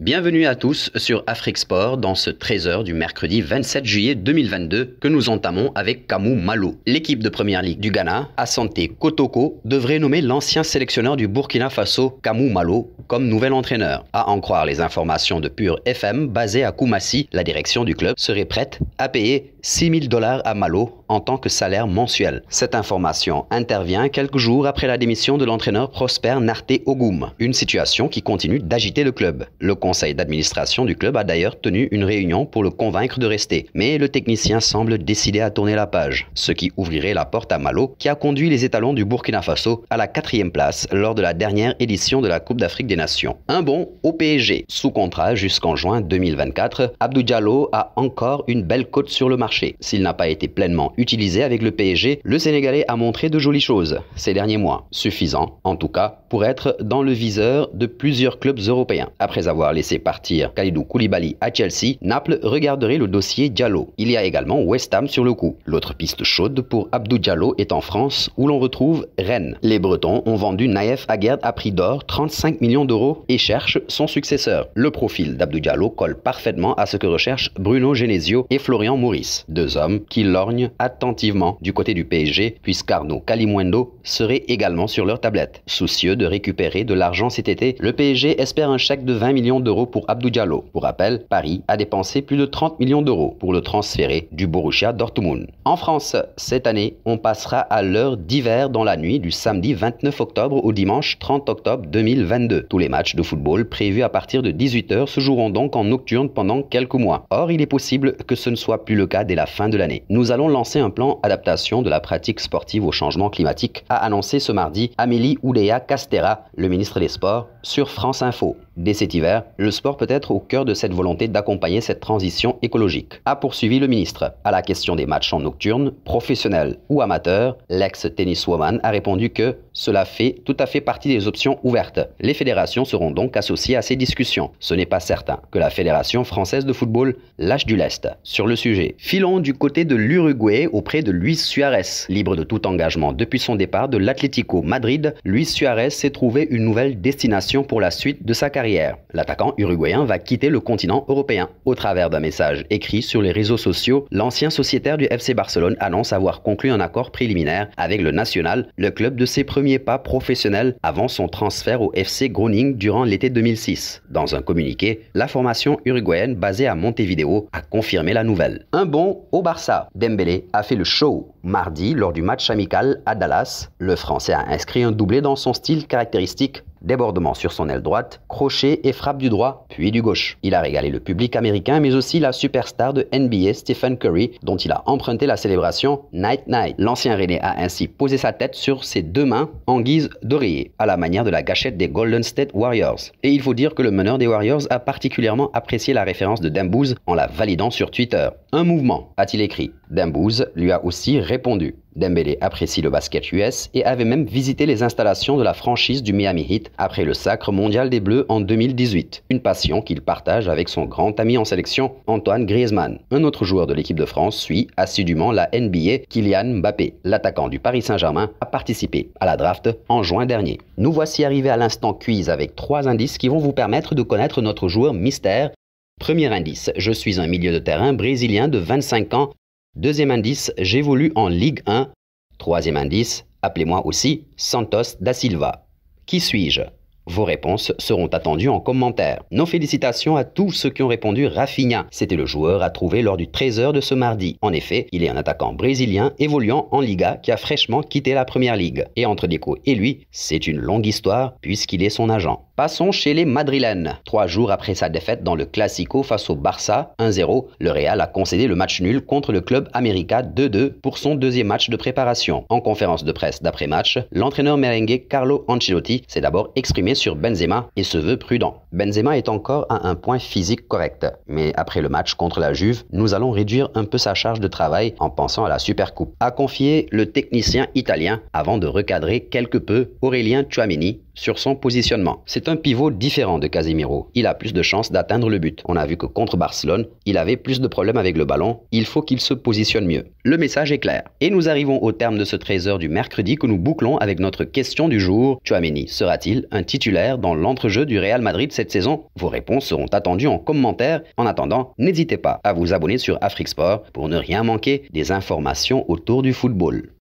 Bienvenue à tous sur Afrique Sport dans ce 13h du mercredi 27 juillet 2022 que nous entamons avec Kamou Malo. L'équipe de première ligue du Ghana, Asante Kotoko, devrait nommer l'ancien sélectionneur du Burkina Faso, Kamou Malo, comme nouvel entraîneur. À en croire les informations de Pure FM basées à Kumasi, la direction du club serait prête à payer 6000 dollars à Malo en tant que salaire mensuel. Cette information intervient quelques jours après la démission de l'entraîneur Prosper Narté Ogoum, une situation qui continue d'agiter le club. Le conseil d'administration du club a d'ailleurs tenu une réunion pour le convaincre de rester, mais le technicien semble décidé à tourner la page, ce qui ouvrirait la porte à Malo, qui a conduit les étalons du Burkina Faso à la quatrième place lors de la dernière édition de la Coupe d'Afrique des Nations. Un bon au PSG, sous contrat jusqu'en juin 2024, Abdou Diallo a encore une belle cote sur le marché. S'il n'a pas été pleinement utilisé avec le PSG, le Sénégalais a montré de jolies choses ces derniers mois, suffisant en tout cas pour être dans le viseur de plusieurs clubs européens. Après avoir laissé partir Khalidou Koulibaly à Chelsea, Naples regarderait le dossier Diallo. Il y a également West Ham sur le coup. L'autre piste chaude pour Abdou Diallo est en France où l'on retrouve Rennes. Les Bretons ont vendu Naïf Aguerd à prix d'or 35 millions d'euros et cherchent son successeur. Le profil d'Abdou Diallo colle parfaitement à ce que recherchent Bruno Genesio et Florian Maurice, deux hommes qui lorgnent à attentivement du côté du PSG, puisqu'Arnaud Kalimwendo serait également sur leur tablette. Soucieux de récupérer de l'argent cet été, le PSG espère un chèque de 20 millions d'euros pour Abdou Diallo. Pour rappel, Paris a dépensé plus de 30 millions d'euros pour le transférer du Borussia Dortmund. En France, cette année, on passera à l'heure d'hiver dans la nuit du samedi 29 octobre au dimanche 30 octobre 2022. Tous les matchs de football prévus à partir de 18h se joueront donc en nocturne pendant quelques mois. Or, il est possible que ce ne soit plus le cas dès la fin de l'année. Nous allons lancer un plan adaptation de la pratique sportive au changement climatique, a annoncé ce mardi Amélie Oudéa Castera, le ministre des Sports, sur France Info. Dès cet hiver, le sport peut être au cœur de cette volonté d'accompagner cette transition écologique. A poursuivi le ministre. À la question des matchs en nocturne, professionnels ou amateurs, l'ex-tenniswoman a répondu que cela fait tout à fait partie des options ouvertes. Les fédérations seront donc associées à ces discussions. Ce n'est pas certain que la Fédération française de football lâche du lest sur le sujet. Filons du côté de l'Uruguay auprès de Luis Suarez. Libre de tout engagement depuis son départ de l'Atlético Madrid, Luis Suarez s'est trouvé une nouvelle destination pour la suite de sa carrière. L'attaquant uruguayen va quitter le continent européen. Au travers d'un message écrit sur les réseaux sociaux, l'ancien sociétaire du FC Barcelone annonce avoir conclu un accord préliminaire avec le National, le club de ses premiers pas professionnels avant son transfert au FC Groningen durant l'été 2006. Dans un communiqué, la formation uruguayenne basée à Montevideo a confirmé la nouvelle. Un bon au Barça. Dembélé a fait le show. Mardi, lors du match amical à Dallas, le Français a inscrit un doublé dans son style caractéristique Débordement sur son aile droite, crochet et frappe du droit, puis du gauche. Il a régalé le public américain, mais aussi la superstar de NBA Stephen Curry, dont il a emprunté la célébration Night Night. L'ancien René a ainsi posé sa tête sur ses deux mains en guise d'oreiller, à la manière de la gâchette des Golden State Warriors. Et il faut dire que le meneur des Warriors a particulièrement apprécié la référence de Dembouze en la validant sur Twitter. Un mouvement, a-t-il écrit. Dembouze lui a aussi répondu. Dembélé apprécie le basket US et avait même visité les installations de la franchise du Miami Heat après le sacre mondial des Bleus en 2018, une passion qu'il partage avec son grand ami en sélection, Antoine Griezmann. Un autre joueur de l'équipe de France suit assidûment la NBA, Kylian Mbappé. L'attaquant du Paris Saint-Germain a participé à la draft en juin dernier. Nous voici arrivés à l'instant cuise avec trois indices qui vont vous permettre de connaître notre joueur mystère Premier indice, je suis un milieu de terrain brésilien de 25 ans Deuxième indice, j'évolue en Ligue 1. Troisième indice, appelez-moi aussi Santos da Silva. Qui suis-je vos réponses seront attendues en commentaire. Nos félicitations à tous ceux qui ont répondu Rafinha. C'était le joueur à trouver lors du 13h de ce mardi. En effet, il est un attaquant brésilien évoluant en Liga qui a fraîchement quitté la Première Ligue. Et entre Deco et lui, c'est une longue histoire puisqu'il est son agent. Passons chez les madrilènes. Trois jours après sa défaite dans le Classico face au Barça 1-0, le Real a concédé le match nul contre le club América 2-2 pour son deuxième match de préparation. En conférence de presse d'après-match, l'entraîneur merengue Carlo Ancelotti s'est d'abord exprimé sur Benzema et se veut prudent. Benzema est encore à un point physique correct, mais après le match contre la Juve, nous allons réduire un peu sa charge de travail en pensant à la Supercoupe. A confié le technicien italien avant de recadrer quelque peu Aurélien sur son positionnement. C'est un pivot différent de Casemiro. Il a plus de chances d'atteindre le but. On a vu que contre Barcelone, il avait plus de problèmes avec le ballon. Il faut qu'il se positionne mieux. Le message est clair. Et nous arrivons au terme de ce 13h du mercredi que nous bouclons avec notre question du jour. Chouameni sera-t-il un titulaire dans l'entrejeu du Real Madrid cette saison Vos réponses seront attendues en commentaire. En attendant, n'hésitez pas à vous abonner sur Afrique Sport pour ne rien manquer des informations autour du football.